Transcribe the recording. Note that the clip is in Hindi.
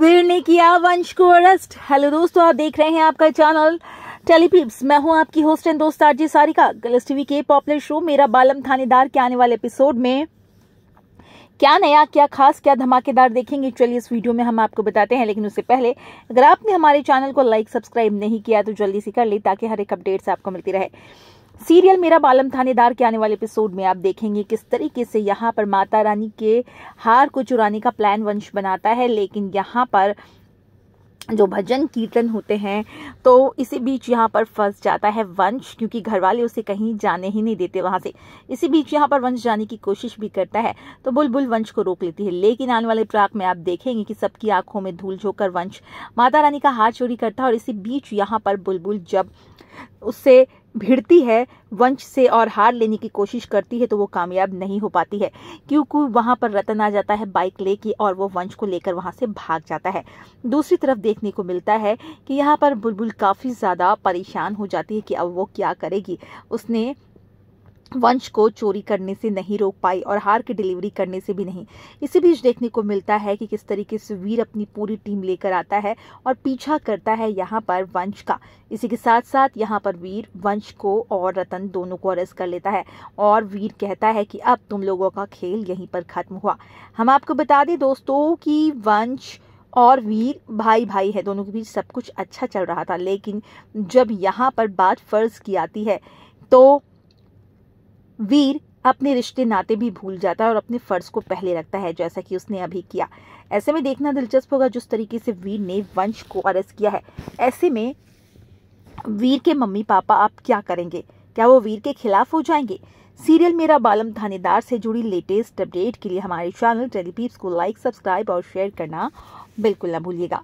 वीर ने किया वंश को अरेस्ट हेलो दोस्तों आप देख रहे हैं आपका चैनल टेलीपीप्स मैं हूं आपकी होस्ट एंड दोस्त आरजी सारिका गलस टीवी के पॉपुलर शो मेरा बालम थानेदार के आने वाले एपिसोड में क्या नया क्या खास क्या धमाकेदार देखेंगे चलिए इस वीडियो में हम आपको बताते हैं लेकिन उससे पहले अगर आपने हमारे चैनल को लाइक सब्सक्राइब नहीं किया तो जल्दी से कर ले ताकि हर एक अपडेट्स आपको मिलती रहे सीरियल मेरा बालम थानेदार के आने वाले एपिसोड में आप देखेंगे किस तरीके से यहाँ पर माता रानी के हार को चुराने का प्लान वंश बनाता है लेकिन यहाँ पर जो भजन कीर्तन होते हैं तो इसी बीच यहाँ पर फंस जाता है वंश क्योंकि घर वाले उसे कहीं जाने ही नहीं देते वहां से इसी बीच यहाँ पर वंश जाने की कोशिश भी करता है तो बुलबुल वंश को रोक लेती है लेकिन आने वाले ट्रैक में आप देखेंगे कि सबकी आंखों में धूल झोंकर वंश माता रानी का हार चोरी करता है और इसी बीच यहाँ पर बुलबुल जब उससे भिड़ती है वंश से और हार लेने की कोशिश करती है तो वो कामयाब नहीं हो पाती है क्योंकि वहाँ पर रतन आ जाता है बाइक लेके और वो वंश को लेकर वहाँ से भाग जाता है दूसरी तरफ देखने को मिलता है कि यहाँ पर बुलबुल काफ़ी ज़्यादा परेशान हो जाती है कि अब वो क्या करेगी उसने वंश को चोरी करने से नहीं रोक पाई और हार की डिलीवरी करने से भी नहीं इसी बीच देखने को मिलता है कि किस तरीके से वीर अपनी पूरी टीम लेकर आता है और पीछा करता है यहाँ पर वंश का इसी के साथ साथ यहाँ पर वीर वंश को और रतन दोनों को अरेस्ट कर लेता है और वीर कहता है कि अब तुम लोगों का खेल यहीं पर खत्म हुआ हम आपको बता दें दोस्तों कि वंश और वीर भाई भाई है दोनों के बीच सब कुछ अच्छा चल रहा था लेकिन जब यहाँ पर बात फर्ज की आती है तो वीर अपने रिश्ते नाते भी भूल जाता है और अपने फ़र्ज को पहले रखता है जैसा कि उसने अभी किया ऐसे में देखना दिलचस्प होगा जिस तरीके से वीर ने वंश को अरेस्ट किया है ऐसे में वीर के मम्मी पापा आप क्या करेंगे क्या वो वीर के खिलाफ हो जाएंगे सीरियल मेरा बालम थानेदार से जुड़ी लेटेस्ट अपडेट के लिए हमारे चैनल टेलीपीप्स को लाइक सब्सक्राइब और शेयर करना बिल्कुल ना भूलिएगा